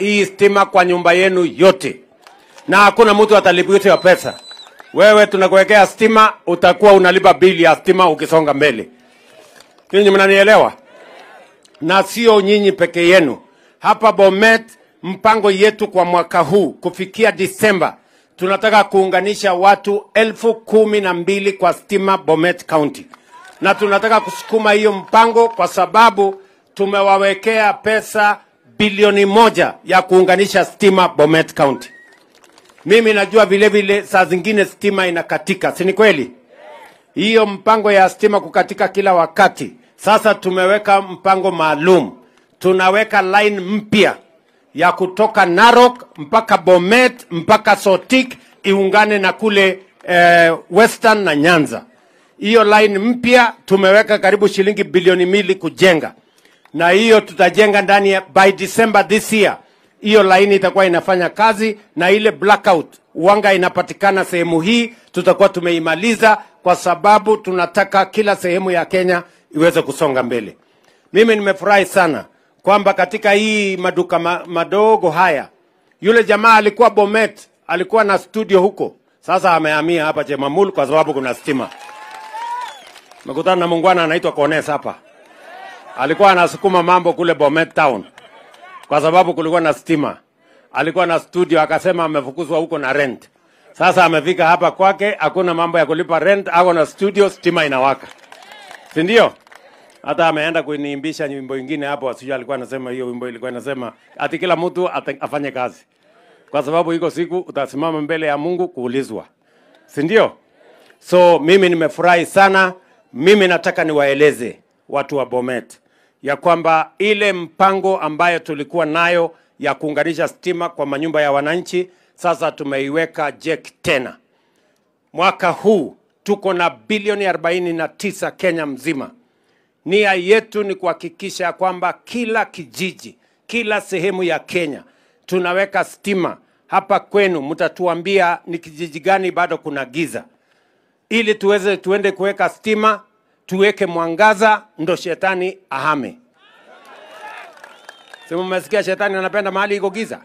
hii stima kwa nyumba yenu yote, na hakuna mtu atalipisha pesa. Wewe tunakuwekea stima, utakuwa unalipa bili ya stima ukisonga mbele. Ninyi mnanielewa? Na sio nyinyi peke yenu. Hapa Bomet, mpango yetu kwa mwaka huu kufikia Disemba, tunataka kuunganisha watu elfu kumi na mbili kwa stima Bomet County, na tunataka kusukuma hiyo mpango kwa sababu tumewawekea pesa bilioni moja ya kuunganisha stima Bomet County. Mimi najua vile vile saa zingine stima inakatika, si ni kweli? Hiyo mpango ya stima kukatika kila wakati, sasa tumeweka mpango maalum, tunaweka line mpya ya kutoka Narok mpaka Bomet mpaka Sotik iungane na kule eh, Western na Nyanza. Hiyo line mpya tumeweka karibu shilingi bilioni mbili kujenga na hiyo tutajenga ndani ya by December this year. Hiyo laini itakuwa inafanya kazi na ile blackout wanga inapatikana sehemu hii tutakuwa tumeimaliza, kwa sababu tunataka kila sehemu ya Kenya iweze kusonga mbele. Mimi nimefurahi sana kwamba katika hii maduka ma, madogo haya, yule jamaa alikuwa Bomet, alikuwa na studio huko, sasa amehamia hapa Chemamul kwa sababu kuna stima. Mekutana na muungwana anaitwa Kones hapa alikuwa anasukuma mambo kule Bomet Town kwa sababu kulikuwa na stima. Alikuwa na studio, akasema amefukuzwa huko na rent. Sasa amefika hapa kwake, hakuna mambo ya kulipa rent, ako na studio, stima inawaka, si ndio? Hata ameenda kuniimbisha nyimbo ingine hapo, sijui alikuwa anasema hiyo wimbo ilikuwa inasema ati kila mtu afanye kazi, kwa sababu iko siku utasimama mbele ya Mungu kuulizwa, si ndio? So mimi nimefurahi sana. Mimi nataka niwaeleze watu wa Bomet ya kwamba ile mpango ambayo tulikuwa nayo ya kuunganisha stima kwa manyumba ya wananchi sasa tumeiweka JEC tena. Mwaka huu tuko na bilioni 49 Kenya mzima. Nia yetu ni kuhakikisha kwamba kila kijiji, kila sehemu ya Kenya tunaweka stima. Hapa kwenu mtatuambia ni kijiji gani bado kuna giza, ili tuweze tuende kuweka stima tuweke mwangaza, ndo shetani ahame. Sema, mmesikia shetani anapenda mahali iko giza.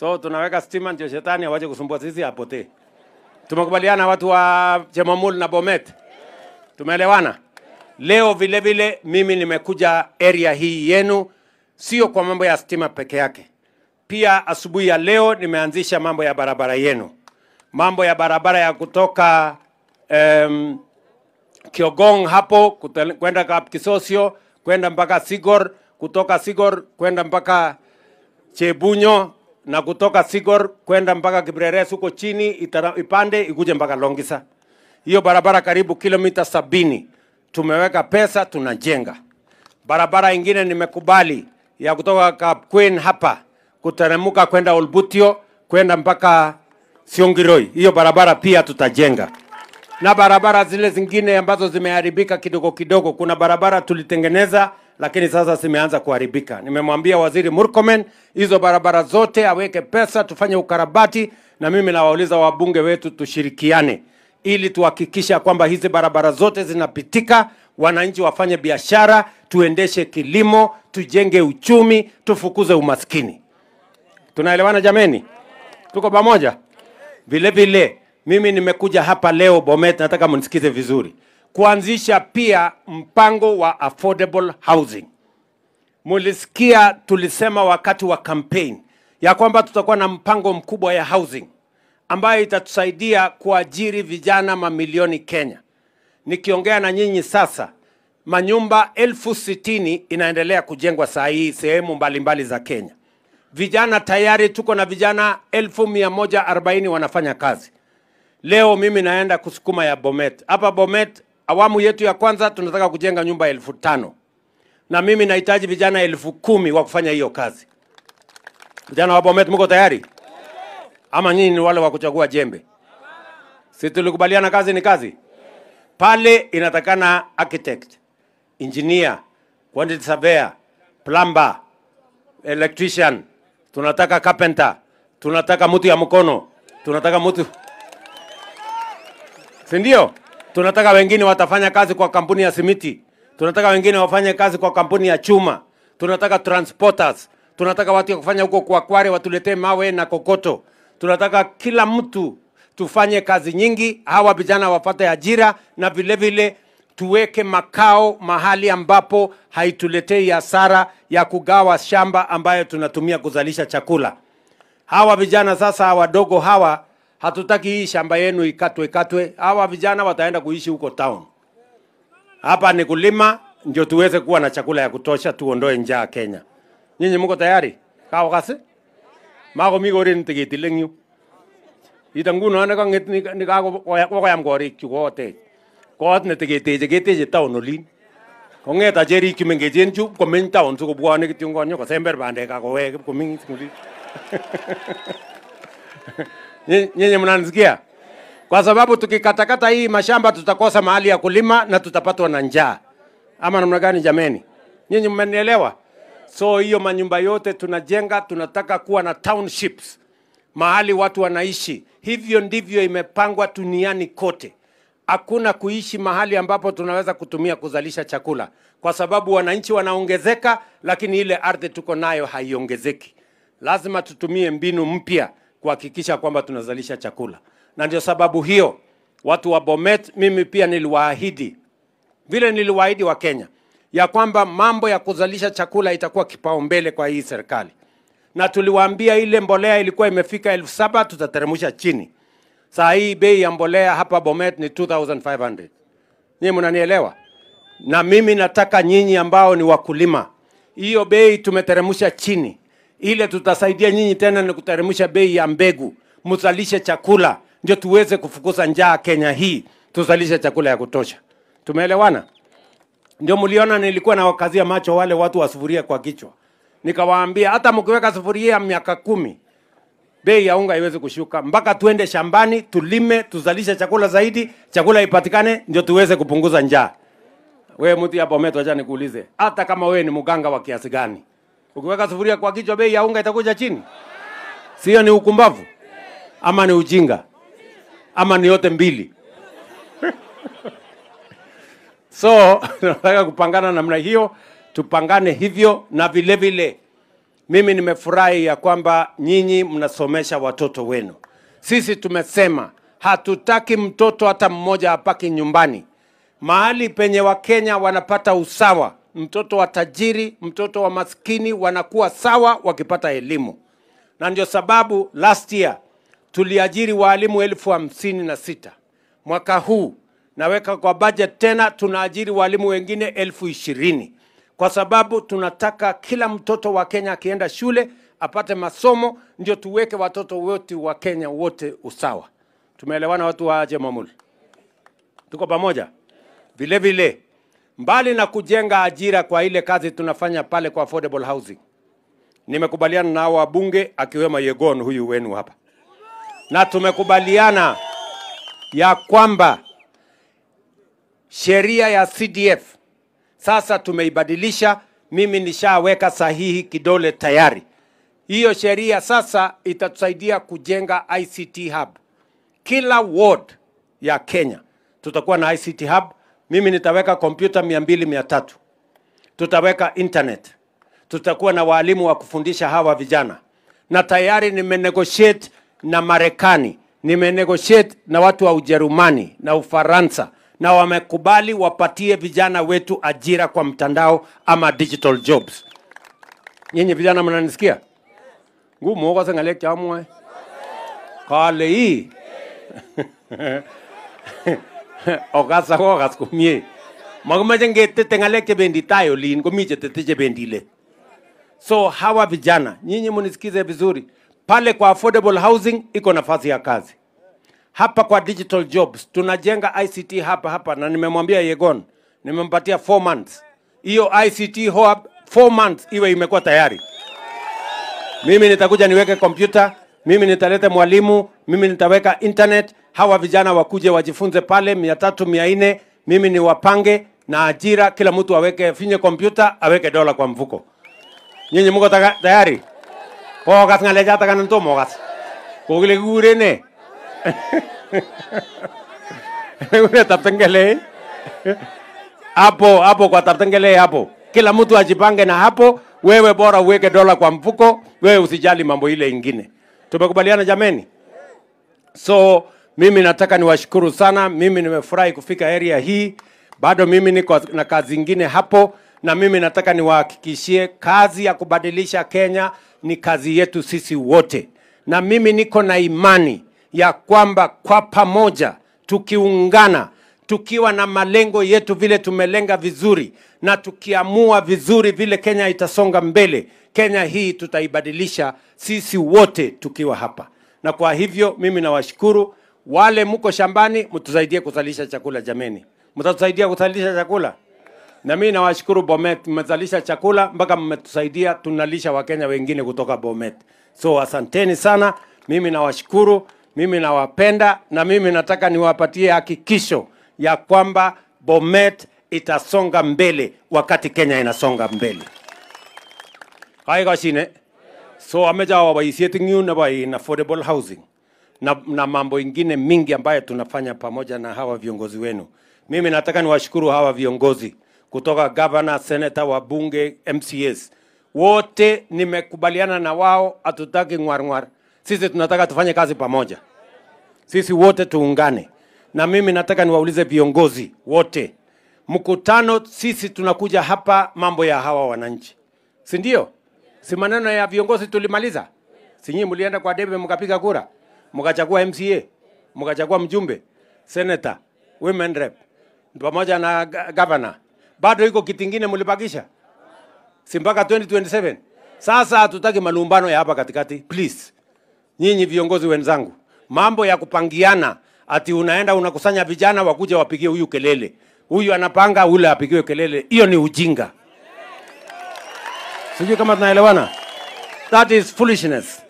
So tunaweka stima ndio shetani awache kusumbua sisi, apotee. Tumekubaliana watu wa Chemamul na Bomet, tumeelewana. Leo vile vile mimi nimekuja area hii yenu, sio kwa mambo ya stima peke yake. Pia asubuhi ya leo nimeanzisha mambo ya barabara yenu, mambo ya barabara ya kutoka um, Kiogong hapo kwenda Kapkisosio kwenda mpaka Sigor, kutoka Sigor kwenda mpaka Chebunyo na kutoka Sigor kwenda mpaka Kibreres huko chini itara, ipande ikuje mpaka Longisa. Hiyo barabara karibu kilomita sabini tumeweka pesa tunajenga. Barabara ingine nimekubali ya kutoka Kapkwen hapa kuteremka kwenda Olbutio kwenda mpaka Siongiroi. Hiyo barabara pia tutajenga na barabara zile zingine ambazo zimeharibika kidogo kidogo. Kuna barabara tulitengeneza lakini sasa zimeanza kuharibika. Nimemwambia Waziri Murkomen hizo barabara zote aweke pesa tufanye ukarabati, na mimi nawauliza wabunge wetu tushirikiane ili tuhakikisha kwamba hizi barabara zote zinapitika, wananchi wafanye biashara, tuendeshe kilimo, tujenge uchumi, tufukuze umaskini. Tunaelewana jameni? Tuko pamoja? Vile vile mimi nimekuja hapa leo Bomet, nataka mnisikize vizuri, kuanzisha pia mpango wa affordable housing. Mulisikia tulisema wakati wa campaign ya kwamba tutakuwa na mpango mkubwa ya housing ambayo itatusaidia kuajiri vijana mamilioni Kenya. Nikiongea na nyinyi sasa, manyumba elfu sitini inaendelea kujengwa saa hii sehemu mbalimbali za Kenya. Vijana tayari tuko na vijana elfu mia moja arobaini wanafanya kazi Leo mimi naenda kusukuma ya Bomet. Hapa Bomet awamu yetu ya kwanza tunataka kujenga nyumba elfu tano na mimi nahitaji vijana elfu kumi wa kufanya hiyo kazi. Vijana wa Bomet, mko tayari ama nyinyi ni wale wa kuchagua jembe? Si tulikubaliana kazi ni kazi. Pale inatakana architect, engineer, quantity surveyor, plumber, electrician, tunataka carpenter, tunataka mtu ya mkono, tunataka mtu si ndio? Tunataka wengine watafanya kazi kwa kampuni ya simiti, tunataka wengine wafanye kazi kwa kampuni ya chuma, tunataka transporters, tunataka watu ya kufanya huko kwa Kware watuletee mawe na kokoto, tunataka kila mtu tufanye kazi nyingi, hawa vijana wapate ajira na vilevile vile, tuweke makao mahali ambapo haituletei hasara ya kugawa shamba ambayo tunatumia kuzalisha chakula. Hawa vijana sasa wadogo hawa hatutaki hii shamba yenu ikatwe katwe. Hawa vijana wataenda kuishi huko town. Hapa ni kulima ndio tuweze kuwa na chakula ya kutosha, tuondoe njaa Kenya. Nyinyi mko tayari? kao kasi mago mi korin tikitileng yu ito nguno nekang'et nikakoyam korikchu kotech kot neteketeche keteche taon olin kong'et acherik chu mengechen chu komeny taon sikobwone kityo konyo kosember bandek akowek ipkomeng'is olin Nyinyi mnanisikia? Kwa sababu tukikatakata hii mashamba tutakosa mahali ya kulima na tutapatwa na njaa, ama namna gani? Jameni, nyinyi mmenielewa? So hiyo manyumba yote tunajenga, tunataka kuwa na townships, mahali watu wanaishi. Hivyo ndivyo imepangwa duniani kote. Hakuna kuishi mahali ambapo tunaweza kutumia kuzalisha chakula, kwa sababu wananchi wanaongezeka, lakini ile ardhi tuko nayo haiongezeki. Lazima tutumie mbinu mpya kuhakikisha kwamba tunazalisha chakula, na ndio sababu hiyo watu wa Bomet, mimi pia niliwaahidi vile niliwaahidi wa Kenya ya kwamba mambo ya kuzalisha chakula itakuwa kipaumbele kwa hii serikali, na tuliwaambia ile mbolea ilikuwa imefika elfu saba tutateremsha chini. Saa hii bei ya mbolea hapa Bomet ni 2500 nyinyi mnanielewa, na mimi nataka nyinyi ambao ni wakulima, hiyo bei tumeteremsha chini. Ile tutasaidia nyinyi tena ni kuteremsha bei ya mbegu, mzalishe chakula ndio tuweze kufukuza njaa Kenya hii, tuzalishe chakula ya kutosha. Tumeelewana? Ndio mliona nilikuwa na wakazia macho wale watu wa sufuria kwa kichwa, nikawaambia hata mkiweka sufuria ya miaka kumi bei ya unga haiwezi kushuka mpaka tuende shambani tulime, tuzalishe chakula zaidi, chakula ipatikane, ndio tuweze kupunguza njaa. Wewe mtu hapo acha nikuulize, hata kama wewe ni mganga wa kiasi gani Ukiweka sufuria kwa kichwa, bei ya unga itakuja chini. Sio? Ni ukumbavu ama ni ujinga ama ni yote mbili? so nataka kupangana namna hiyo, tupangane hivyo, na vile vile mimi nimefurahi ya kwamba nyinyi mnasomesha watoto wenu. Sisi tumesema hatutaki mtoto hata mmoja apaki nyumbani. Mahali penye Wakenya wanapata usawa mtoto wa tajiri, mtoto wa maskini wanakuwa sawa wakipata elimu, na ndio sababu last year tuliajiri waalimu elfu hamsini na sita. Mwaka huu naweka kwa budget tena tunaajiri waalimu wengine elfu ishirini kwa sababu tunataka kila mtoto wa Kenya akienda shule apate masomo, ndio tuweke watoto wote wa Kenya wote usawa. Tumeelewana watu waaje? Mamuli, tuko pamoja vile vile mbali na kujenga ajira kwa ile kazi tunafanya pale kwa affordable housing, nimekubaliana na wabunge akiwemo Yegon huyu wenu hapa, na tumekubaliana ya kwamba sheria ya CDF sasa tumeibadilisha. Mimi nishaweka sahihi kidole tayari. Hiyo sheria sasa itatusaidia kujenga ICT hub. Kila ward ya Kenya tutakuwa na ICT hub mimi nitaweka kompyuta mia mbili mia tatu tutaweka internet, tutakuwa na waalimu wa kufundisha hawa vijana, na tayari nimenegotiate na Marekani, nimenegotiate na watu wa Ujerumani na Ufaransa, na wamekubali wapatie vijana wetu ajira kwa mtandao ama digital jobs. Nyinyi vijana mnanisikia? ngumu kalei okas ak okas komie makimoche ngetete ng'alek chebendi tai olin komi chetete chebendi le so hawa vijana nyinyi munisikize vizuri pale kwa affordable housing iko nafasi ya kazi hapa kwa digital jobs tunajenga ICT hapa hapa, na nimemwambia Yegon, nimempatia 4 months hiyo ICT hub 4 months iwe imekuwa tayari. Mimi nitakuja niweke kompyuta, mimi nitaleta mwalimu, mimi nitaweka internet, hawa vijana wakuje wajifunze pale, mia tatu mia nne mimi ni wapange na ajira, kila mtu aweke finye kompyuta aweke dola kwa mvuko Nyinyi mko tayari? Kogas ngaleja takan to mogas. Kogile gure ne. Gure taptengele. Hapo hapo kwa taptengele hapo. Kila mtu ajipange na hapo, wewe bora uweke dola kwa mfuko, wewe usijali mambo ile ingine. Tumekubaliana jameni? So mimi nataka niwashukuru sana. Mimi nimefurahi kufika area hii, bado mimi niko na kazi zingine hapo, na mimi nataka niwahakikishie kazi ya kubadilisha Kenya ni kazi yetu sisi wote, na mimi niko na imani ya kwamba kwa pamoja tukiungana, tukiwa na malengo yetu vile tumelenga vizuri, na tukiamua vizuri vile Kenya itasonga mbele, Kenya hii tutaibadilisha sisi wote tukiwa hapa. Na kwa hivyo mimi nawashukuru wale mko shambani mtusaidie kuzalisha chakula jameni, mtatusaidia kuzalisha chakula na mimi nawashukuru Bomet, mmezalisha chakula mpaka mmetusaidia, tunalisha Wakenya wengine kutoka Bomet. So asanteni sana, mimi nawashukuru, mimi nawapenda, na mimi nataka niwapatie hakikisho ya kwamba Bomet itasonga mbele wakati Kenya inasonga mbele. Kaikashine so ameja wabaisiet ng'yu in affordable housing na, na mambo ingine mingi ambayo tunafanya pamoja na hawa viongozi wenu. Mimi nataka niwashukuru hawa viongozi kutoka gavana, seneta, wabunge, MCS wote nimekubaliana na wao, hatutaki ngwarngwar. Sisi tunataka tufanye kazi pamoja, sisi wote tuungane. Na mimi nataka niwaulize viongozi wote, mkutano, sisi tunakuja hapa mambo ya hawa wananchi, si ndio? Si maneno ya viongozi tulimaliza? Sinyi mlienda kwa debe mkapiga kura? mkachagua MCA, mkachagua mjumbe, senator, women rep pamoja na governor, bado iko kiti kingine mlibakisha, si mpaka 2027? Sasa hatutaki malumbano ya hapa katikati, please. Nyinyi viongozi wenzangu, mambo ya kupangiana ati unaenda unakusanya vijana wakuja wapigie huyu kelele, huyu anapanga ule apigiwe kelele, hiyo ni ujinga. Sijui kama tunaelewana. That is foolishness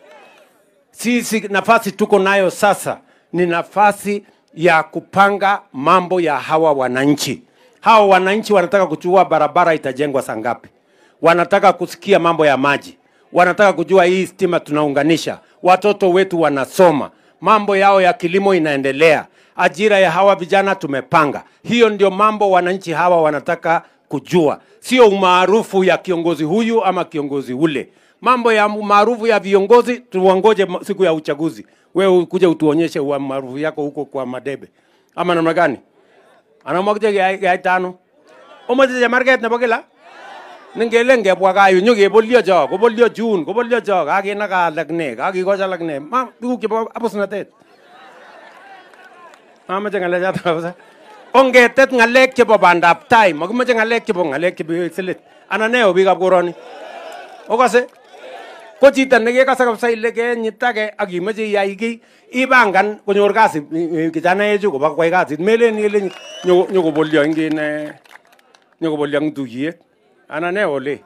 sisi nafasi tuko nayo sasa ni nafasi ya kupanga mambo ya hawa wananchi. Hawa wananchi wanataka kujua barabara itajengwa saa ngapi, wanataka kusikia mambo ya maji, wanataka kujua hii stima tunaunganisha, watoto wetu wanasoma, mambo yao ya kilimo inaendelea, ajira ya hawa vijana tumepanga. Hiyo ndio mambo wananchi hawa wanataka kujua, sio umaarufu ya kiongozi huyu ama kiongozi ule mambo ya maarufu ya viongozi tuwangoje siku ya uchaguzi. Wewe kuja utuonyeshe wa maarufu yako huko kwa madebe ama namna gani? anamwakje ya tano omoche chemarket nebo kila ningelen kebwa kaa yu jun go bolio jo ga cho ga lagne ga gi alak lagne ma ke na tet ma tuguk chebo abusnatet mamoche ng'alechoto kabisa ongetet ng'alek bo bandap tai ma ma jenga le ke makimoche ng'alek chebo ng'alek chebo selet anan neo biikab koroni okose kochito nekekase kabisa ile kenyitake ak imoche iyai kiy ipangan konyor kasit kijanaechu koba kwai kasit melen ile nyokobolyo ing in nyokobolyo ing tuyet ana ne ole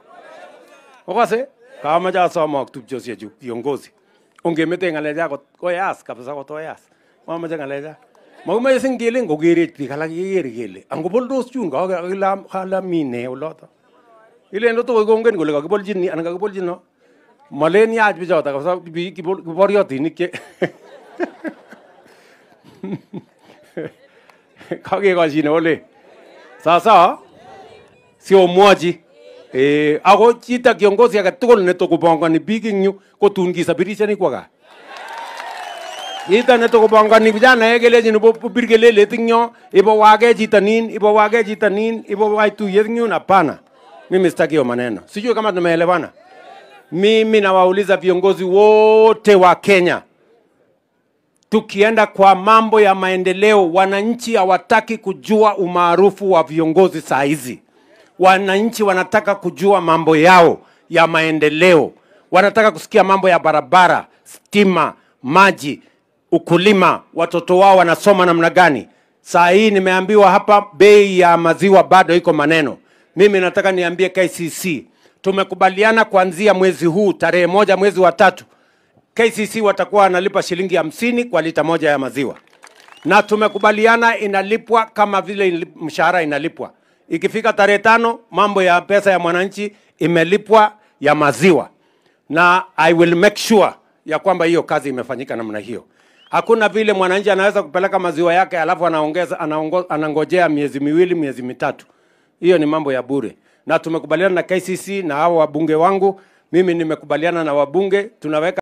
okase kamache asom ak tupchosiechu viongozi ongemete ng'alecha koyas kabisa kotoyas mamache ng'alecha makimache singilin kokerech biik alak kekere kele angoboldos chun kakila mi ne oloto ilen tokoi kongen kole kakibolchin anan kakibolchin no मलेनिया आज भी जाता कसा बी की बोल बरी होती निके खगे गजी ने ओले सासा सी ओ ए आगो चीता क्यों को सिया तो ने तो को बोंगा ने बिगिंग यू को तुन की सबरी से निकवा ये ने तो को बोंगा ने बिजा नए गेले जिन बो बिर गेले लेतिंग यो इबो वागे जीता नीन इबो वागे जीता नीन इबो वाई तू यदिंग यू ना पाना मिस्टर क्यों मनेनो सिजो कमा तो मैं लेवाना Mimi nawauliza viongozi wote wa Kenya, tukienda kwa mambo ya maendeleo, wananchi hawataki kujua umaarufu wa viongozi saa hizi. Wananchi wanataka kujua mambo yao ya maendeleo, wanataka kusikia mambo ya barabara, stima, maji, ukulima, watoto wao wanasoma namna gani. Saa hii nimeambiwa hapa bei ya maziwa bado iko maneno. Mimi nataka niambie KCC tumekubaliana kuanzia mwezi huu tarehe moja mwezi wa tatu KCC watakuwa wanalipa shilingi hamsini kwa lita moja ya maziwa, na tumekubaliana inalipwa kama vile mshahara inalipwa. Ikifika tarehe tano, mambo ya pesa ya mwananchi imelipwa ya maziwa, na I will make sure ya kwamba hiyo kazi imefanyika namna hiyo. Hakuna vile mwananchi anaweza kupeleka maziwa yake alafu anaongeza anangojea miezi miwili miezi mitatu. Hiyo ni mambo ya bure na tumekubaliana na KCC na hao wabunge wangu, mimi nimekubaliana na wabunge tunaweka